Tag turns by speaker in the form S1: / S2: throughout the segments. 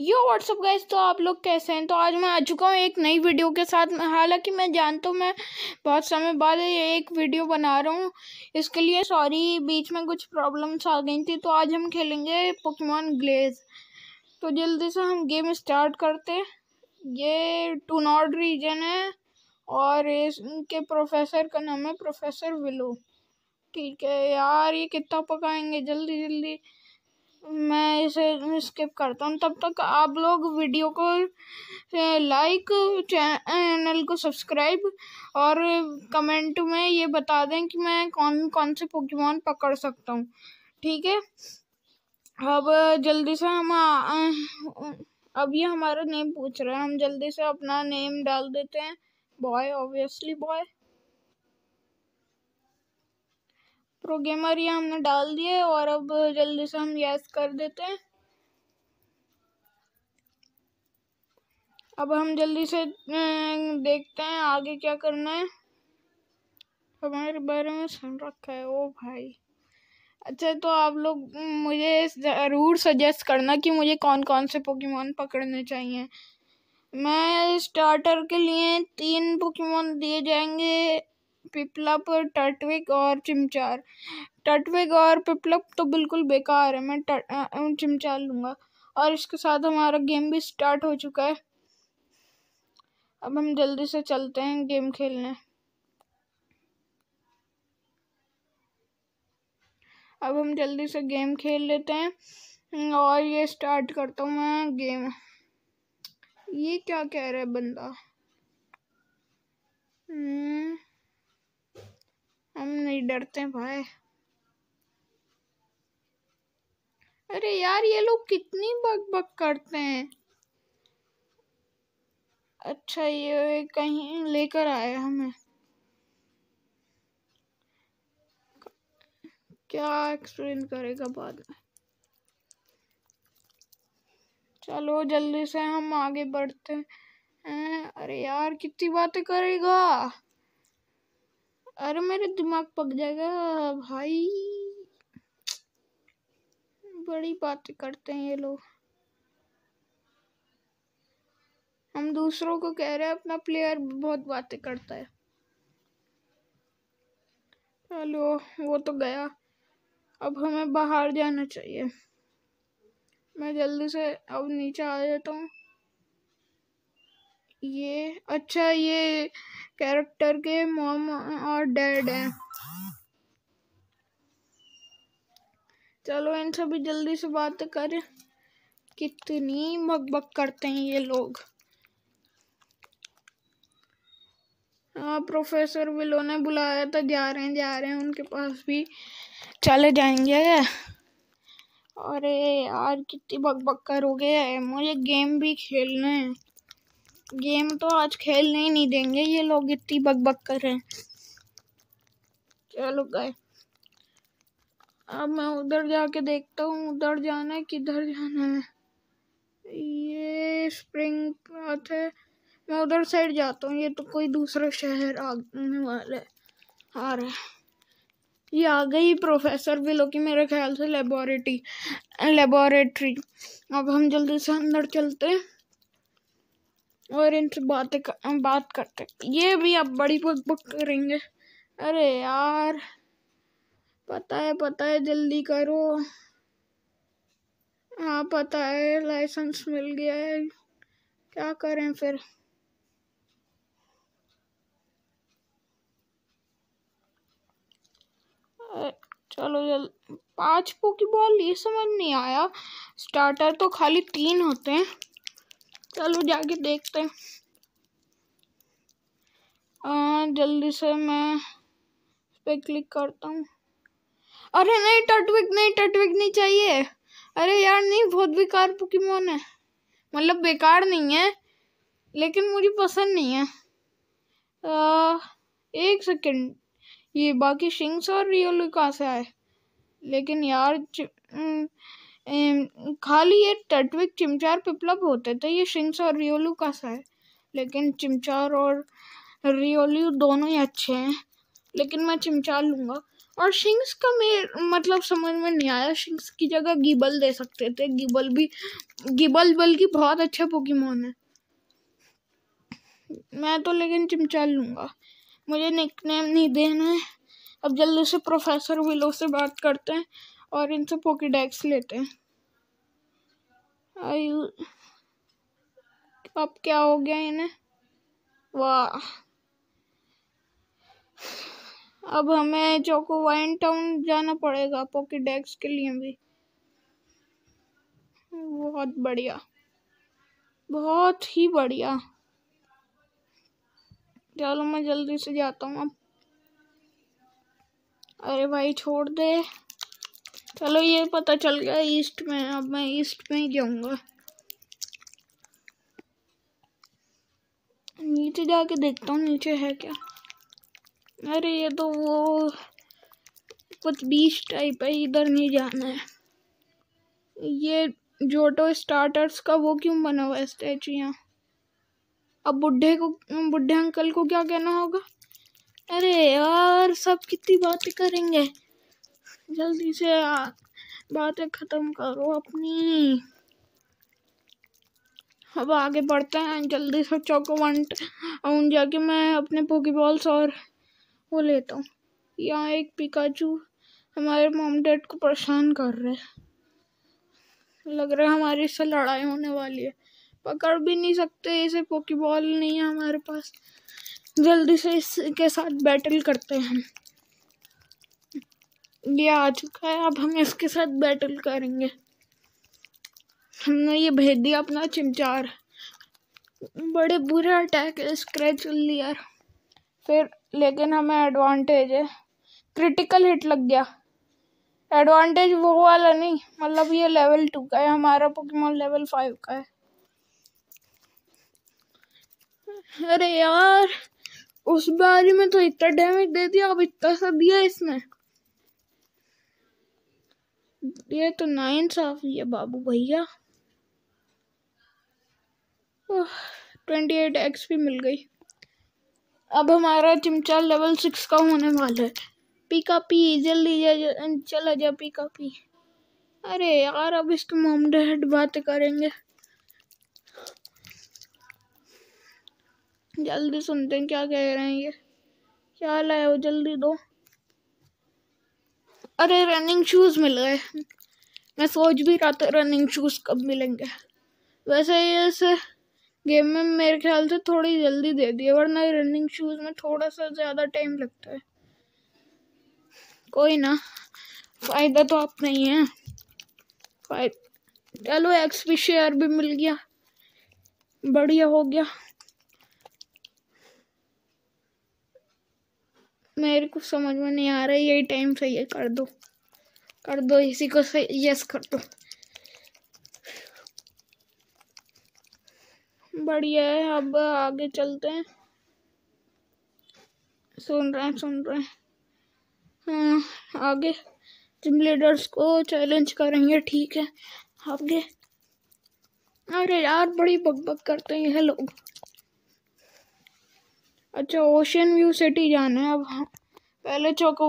S1: यो what's up guys तो आप लोग कैसे हैं तो आज मैं आ चुका हूँ एक नई वीडियो के साथ हालांकि मैं जानता हूँ मैं बहुत समय बाद एक वीडियो बना रहा हूँ इसके लिए सॉरी बीच में कुछ प्रॉब्लम्स आ गई थी तो आज हम खेलेंगे पुकमान ग्लेज तो जल्दी से हम गेम स्टार्ट करते ये टू नॉट रीजन है और इसके प्रोफेसर का नाम है प्रोफेसर विलो ठीक है यार ये कितना पकाएंगे जल्दी जल्दी मैं इसे स्किप करता हूँ तब तक आप लोग वीडियो को लाइक चैनल को सब्सक्राइब और कमेंट में ये बता दें कि मैं कौन कौन से पोकेमोन पकड़ सकता हूँ ठीक है अब जल्दी से हम अब ये हमारा नेम पूछ रहे हैं हम जल्दी से अपना नेम डाल देते हैं बॉय ऑब्वियसली बॉय प्रोग्रामर ये हमने डाल दिए और अब जल्दी से हम यस कर देते हैं अब हम जल्दी से अं, देखते हैं आगे क्या करना है हमारे बारे में सुन रखा है ओ भाई अच्छा तो आप लोग मुझे ज़रूर सजेस्ट करना कि मुझे कौन कौन से पोकेमोन पकड़ने चाहिए मैं स्टार्टर के लिए तीन पोकेमोन दिए जाएंगे पिपलप टटविक और चिमचार टटविक और पिपलप तो बिल्कुल बेकार है मैं टट चिमचार लूँगा और इसके साथ हमारा गेम भी स्टार्ट हो चुका है अब हम जल्दी से चलते हैं गेम खेलने अब हम जल्दी से गेम खेल लेते हैं हम्म, और ये स्टार्ट करता हूँ मैं गेम ये क्या कह रहा है बंदा हम्म। हम नहीं डरते भाई अरे यार ये लोग कितनी बक बक करते हैं अच्छा ये कहीं लेकर आए हमें क्या एक्सप्लेन करेगा बाद में चलो जल्दी से हम आगे बढ़ते हैं अरे यार कितनी बातें करेगा अरे मेरा दिमाग पक जाएगा भाई बड़ी बातें करते हैं ये लोग हम दूसरों को कह रहे हैं अपना प्लेयर बहुत बातें करता है चलो वो तो गया अब हमें बाहर जाना चाहिए मैं जल्दी से अब नीचे आ जाता हूँ ये अच्छा ये कैरेक्टर के मॉम और डैड है चलो इन सभी जल्दी से बात कर कितनी मकबक करते हैं ये लोग हाँ प्रोफेसर विलो ने बुलाया था जा रहे हैं जा रहे हैं उनके पास भी चले जाएंगे अरे यार कितनी बकबक करोगे मुझे गेम भी खेलना है गेम तो आज खेलने ही नहीं देंगे ये लोग इतनी बक बक कर रहे हैं चलो गए अब मैं उधर जाके देखता हूँ उधर जाना है किधर जाना है ये स्प्रिंग पाथ है मैं उधर साइड जाता हूँ ये तो कोई दूसरा शहर आने वाला है आ रहा है ये आ गई प्रोफेसर विलो की मेरे ख्याल से लेबोरेटरी लेबोरेटरी अब हम जल्दी से अंदर चलते हैं और इनसे बातें कर, बात करते ये भी आप बड़ी बुक बुक करेंगे अरे यार पता है पता है जल्दी करो हाँ पता है लाइसेंस मिल गया है क्या करें फिर चलो जल पाँच पो की बॉल ये समझ नहीं आया स्टार्टर तो खाली तीन होते हैं चलो जाके देखते हैं आ, हाँ, जल्दी से मैं इस पर क्लिक करता हूँ अरे नहीं टटविक नहीं टटविक नहीं चाहिए अरे यार नहीं बहुत बेकार पुकीमोन है मतलब बेकार नहीं है लेकिन मुझे पसंद नहीं है आ, एक सेकंड ये बाकी शिंग्स और रियोलू कहाँ से आए लेकिन यार हम्म, खाली ये टटविक चिमचार पिपलब होते तो थे ये शिंग्स और रियोलू का सा है लेकिन चिमचार और रियोलू दोनों ही अच्छे हैं लेकिन मैं चिमचार लूँगा और शिंग्स का मेरे मतलब समझ में नहीं आया शिंग्स की जगह गिबल दे सकते थे गिबल भी गिबल बल्कि बहुत अच्छा पोकीमोन है मैं तो लेकिन चिमचार लूँगा मुझे निकनेम नहीं देना है अब जल्दी से प्रोफेसर विलो से बात करते हैं और इनसे पोकेडेक्स लेते हैं आई अब क्या हो गया इन्हें वाह अब हमें चोको वाइन टाउन जाना पड़ेगा पोकेडेक्स के लिए भी बहुत बढ़िया बहुत ही बढ़िया चलो मैं जल्दी से जाता हूँ अब अरे भाई छोड़ दे चलो ये पता चल गया ईस्ट में अब मैं ईस्ट में ही जाऊंगा नीचे जाके देखता हूँ नीचे है क्या अरे ये तो वो कुछ बीच टाइप है इधर नहीं जाना है ये जोटो स्टार्टर्स का वो क्यों बना हुआ है स्टैचू यहाँ अब बुढ़े को बुढ़े अंकल को क्या कहना होगा अरे यार सब कितनी बातें करेंगे जल्दी से बातें ख़त्म करो अपनी अब आगे बढ़ते हैं जल्दी से चौको वंट और जाके मैं अपने पोकी बॉल्स और वो लेता हूँ यहाँ एक पिकाचू हमारे मोम डैड को परेशान कर रहे लग रहा है हमारी इससे लड़ाई होने वाली है पकड़ भी नहीं सकते इसे पोकी बॉल नहीं है हमारे पास जल्दी से इसके साथ बैटल करते हैं ये आ चुका है अब हम इसके साथ बैटल करेंगे हमने ये भेज दिया अपना चिमचार बड़े बुरे अटैक है स्क्रैच लियर फिर लेकिन हमें एडवांटेज है क्रिटिकल हिट लग गया एडवांटेज वो वाला नहीं मतलब ये लेवल टू का है हमारा पोकेमोन लेवल फाइव का है अरे यार उस बारी में तो इतना डैमेज दे दिया अब इतना सा दिया इसने ये तो ही है बाबू भैया ट्वेंटी एट एक्स भी मिल गई अब हमारा चिमचा लेवल सिक्स का होने वाला है का पी जल्दी चला जा का पी अरे यार अब इसके मोम डैड बात करेंगे जल्दी सुनते हैं क्या कह रहे हैं ये क्या लाए हो जल्दी दो अरे रनिंग शूज़ मिल गए मैं सोच भी रहा था रनिंग शूज़ कब मिलेंगे वैसे ये इस गेम में मेरे ख्याल से थोड़ी जल्दी दे दिए वरना रनिंग शूज़ में थोड़ा सा ज़्यादा टाइम लगता है कोई ना फ़ायदा तो आप नहीं है चलो एक्सपी शेयर भी मिल गया बढ़िया हो गया मेरे को समझ में नहीं आ रहा है यही टाइम सही है कर दो कर दो इसी को सही यस कर दो बढ़िया है अब आगे चलते हैं सुन रहे हैं सुन रहे हैं हाँ, आगे जिम लीडर्स को चैलेंज करेंगे ठीक है आगे अरे यार बड़ी बकबक करते हैं लोग अच्छा ओशन व्यू सिटी जाना है अब हाँ। पहले चौको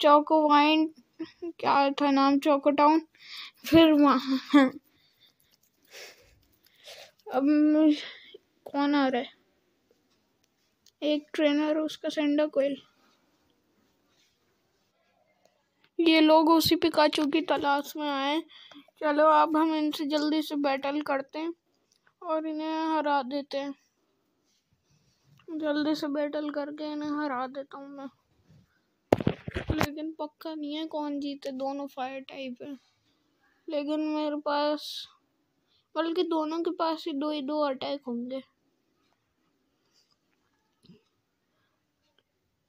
S1: चौको वाइन क्या था नाम चौको टाउन फिर वहाँ हाँ। अब कौन आ रहा है एक ट्रेनर उसका सेंडा कोयल ये लोग उसी पिकाचू की तलाश में आए चलो अब हम इनसे जल्दी से बैटल करते हैं और इन्हें हरा देते हैं जल्दी से बैटल करके इन्हें हरा देता हूँ मैं लेकिन पक्का नहीं है कौन जीते दोनों फायर टाइप है लेकिन मेरे पास बल्कि दोनों के पास ही दो ही दो अटैक होंगे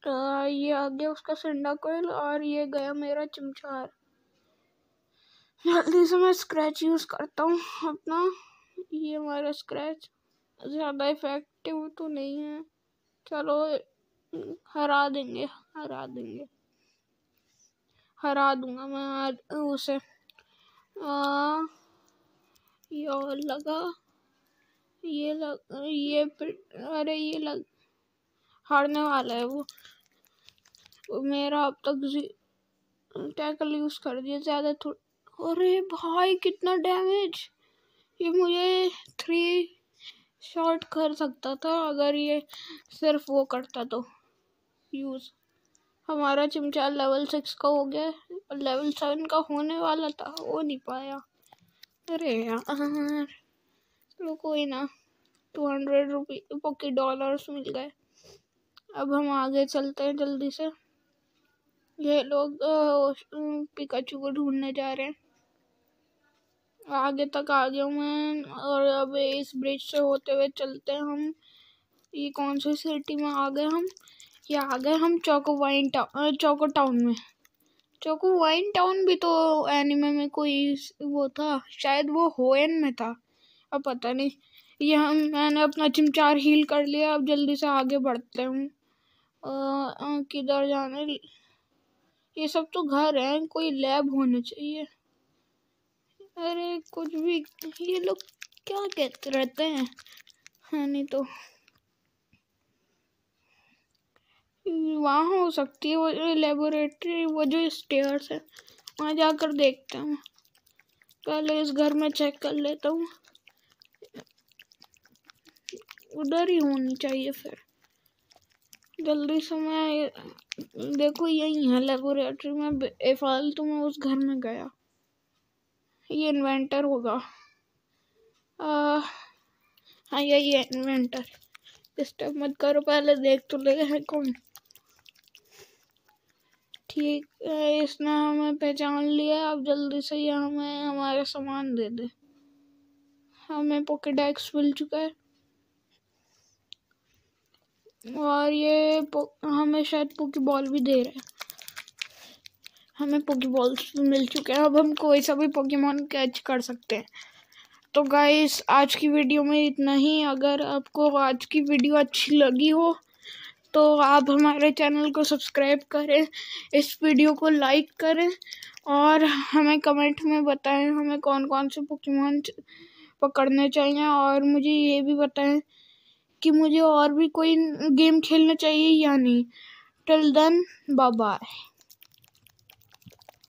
S1: आ, ये आ गया उसका सिंडा कोयल और ये गया मेरा चमचार जल्दी से मैं स्क्रैच यूज़ करता हूँ अपना ये हमारा स्क्रैच ज़्यादा इफ़ेक्टिव तो नहीं है चलो हरा देंगे हरा देंगे हरा दूंगा मैं आज उसे ये और लगा ये लग ये अरे ये लग हारने वाला है वो मेरा अब तक टैकल यूज़ कर दिया ज़्यादा थोड़ा अरे भाई कितना डैमेज ये मुझे थ्री शॉर्ट कर सकता था अगर ये सिर्फ वो करता तो यूज़ हमारा चिमचा लेवल सिक्स का हो गया लेवल सेवन का होने वाला था हो नहीं पाया अरे यार चलो कोई ना टू हंड्रेड रुपी पोके डॉलर्स मिल गए अब हम आगे चलते हैं जल्दी से ये लोग पिकाचू को ढूंढने जा रहे हैं आगे तक आ गए हुए हैं और अब इस ब्रिज से होते हुए चलते हैं हम ये कौन सी सिटी में आ गए हम ये आ गए हम Chauko wine town Chauko town में चौको वाइन टाउन भी तो एनिमे में कोई वो था शायद वो होएन में था अब पता नहीं ये हम मैंने अपना चिमचार हील कर लिया अब जल्दी से आगे बढ़ते हूँ किधर जाने ये सब तो घर हैं कोई लैब होना चाहिए अरे कुछ भी ये लोग क्या कहते रहते हैं हाँ नहीं तो वहाँ हो सकती है वो जो लेबोरेटरी वो जो स्टेयर्स है वहाँ जाकर देखता हूँ पहले इस घर में चेक कर लेता हूँ उधर ही होनी चाहिए फिर जल्दी से मैं देखो यही है लेबोरेटरी में बेफालतू में उस घर में गया ये इन्वेंटर होगा हाँ यही है इन्वेंटर डिस्टर्ब मत करो पहले देख तो ले हैं कौन ठीक है इसने हमें पहचान लिया अब जल्दी से ये हमें हमारा सामान दे दे हमें एक्स मिल चुका है और ये हमें शायद पोकी बॉल भी दे रहा है हमें पोकीबॉल्स तो मिल चुके हैं अब हम कोई सा भी पोकेमॉन कैच कर सकते हैं तो गाइस आज की वीडियो में इतना ही अगर आपको आज की वीडियो अच्छी लगी हो तो आप हमारे चैनल को सब्सक्राइब करें इस वीडियो को लाइक करें और हमें कमेंट में बताएं हमें कौन कौन से पोकेमॉन पकड़ने चाहिए और मुझे ये भी बताएं कि मुझे और भी कोई गेम खेलना चाहिए या नहीं टिल देन बाय बाय